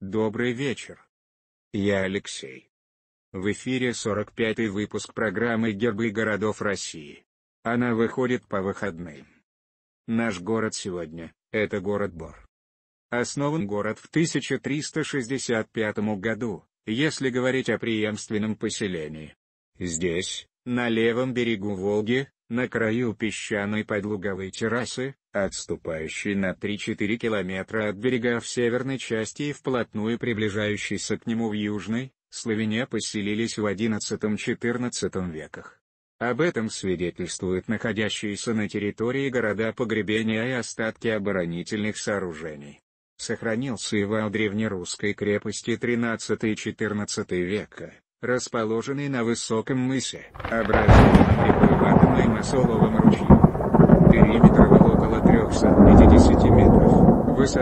Добрый вечер. Я Алексей. В эфире 45-й выпуск программы «Гербы городов России». Она выходит по выходным. Наш город сегодня – это город Бор. Основан город в 1365 году, если говорить о преемственном поселении. Здесь, на левом берегу Волги, на краю песчаной подлуговой террасы, отступающий на 3-4 километра от берега в северной части и вплотную приближающийся к нему в южной, славяне поселились в XI-XIV веках. Об этом свидетельствуют находящиеся на территории города погребения и остатки оборонительных сооружений. Сохранился и вал древнерусской крепости XIII-XIV века, расположенный на высоком мысе, образованный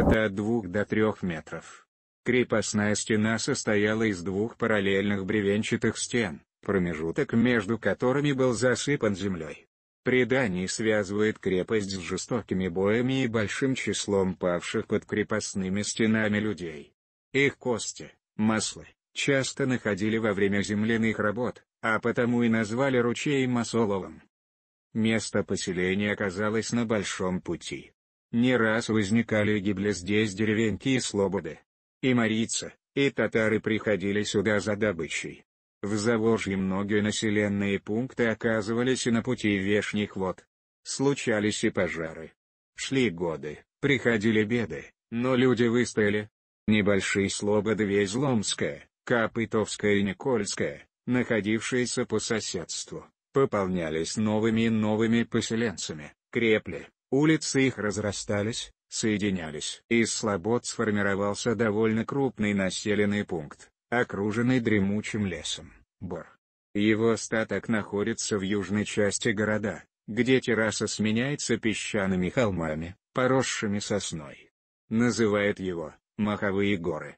высота от 2 до 3 метров. Крепостная стена состояла из двух параллельных бревенчатых стен, промежуток между которыми был засыпан землей. Предание связывает крепость с жестокими боями и большим числом павших под крепостными стенами людей. Их кости, маслы, часто находили во время земляных работ, а потому и назвали ручей Масоловым. Место поселения оказалось на Большом пути, не раз возникали гибли здесь деревеньки и слободы. И марийцы, и татары приходили сюда за добычей. В Заволжье многие населенные пункты оказывались и на пути вешних вод. Случались и пожары. Шли годы, приходили беды, но люди выстояли. Небольшие слободы Везломская, Копытовская и Никольская, находившиеся по соседству, пополнялись новыми и новыми поселенцами, крепли. Улицы их разрастались, соединялись. Из слобод сформировался довольно крупный населенный пункт, окруженный дремучим лесом, бор. Его остаток находится в южной части города, где терраса сменяется песчаными холмами, поросшими сосной. Называют его «Маховые горы».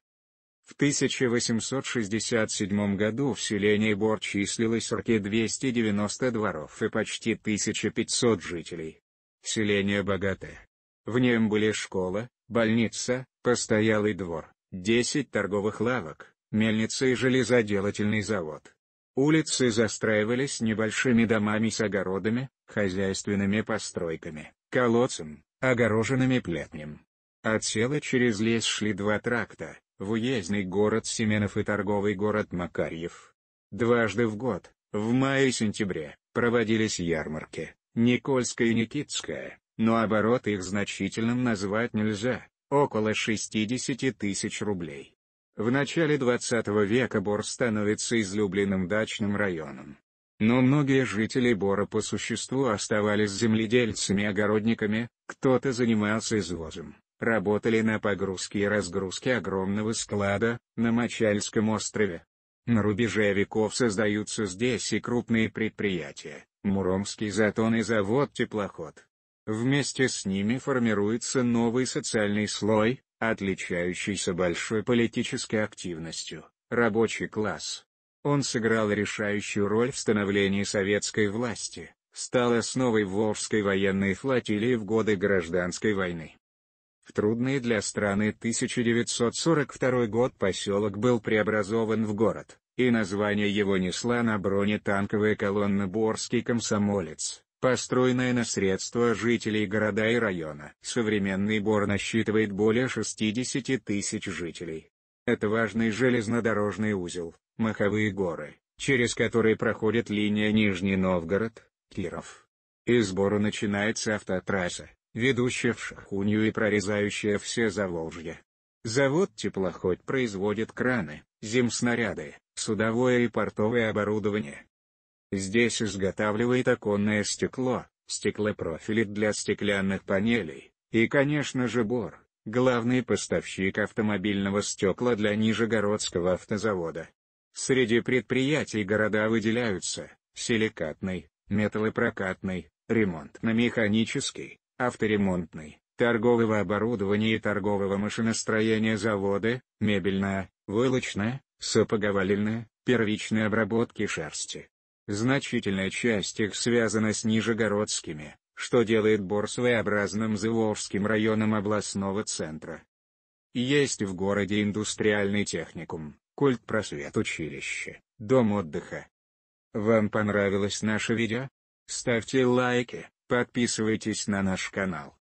В 1867 году в селении Бор числилось рки 290 дворов и почти 1500 жителей. Селение богатое. В нем были школа, больница, постоялый двор, 10 торговых лавок, мельница и железоделательный завод. Улицы застраивались небольшими домами с огородами, хозяйственными постройками, колодцем, огороженными плетнем. От села через лес шли два тракта, в уездный город Семенов и торговый город Макарьев. Дважды в год, в мае и сентябре, проводились ярмарки. Никольская и Никитская, но оборот их значительным назвать нельзя, около 60 тысяч рублей. В начале 20 века Бор становится излюбленным дачным районом. Но многие жители Бора по существу оставались земледельцами-огородниками, кто-то занимался извозом, работали на погрузке и разгрузке огромного склада, на Мочальском острове. На рубеже веков создаются здесь и крупные предприятия, Муромский затон и завод «Теплоход». Вместе с ними формируется новый социальный слой, отличающийся большой политической активностью, рабочий класс. Он сыграл решающую роль в становлении советской власти, стал основой Волжской военной флотилии в годы Гражданской войны. В трудный для страны 1942 год поселок был преобразован в город, и название его несла на броне танковая колонна «Борский комсомолец», построенная на средства жителей города и района. Современный Бор насчитывает более 60 тысяч жителей. Это важный железнодорожный узел, Маховые горы, через которые проходит линия Нижний Новгород, Киров. Из Бора начинается автотрасса, ведущая в Шахунью и прорезающая все Заволжье. Завод «Теплоход» производит краны, земснаряды судовое и портовое оборудование. Здесь изготавливает оконное стекло, стеклопрофили для стеклянных панелей, и конечно же Бор, главный поставщик автомобильного стекла для Нижегородского автозавода. Среди предприятий города выделяются силикатный, металлопрокатный, ремонтно-механический, авторемонтный, торгового оборудования и торгового машиностроения заводы, мебельная, вылочная, сапоговалильная, первичной обработки шерсти. Значительная часть их связана с нижегородскими, что делает Бор своеобразным Зывовским районом областного центра. Есть в городе индустриальный техникум, культ просвет училище, дом отдыха. Вам понравилось наше видео? Ставьте лайки, подписывайтесь на наш канал.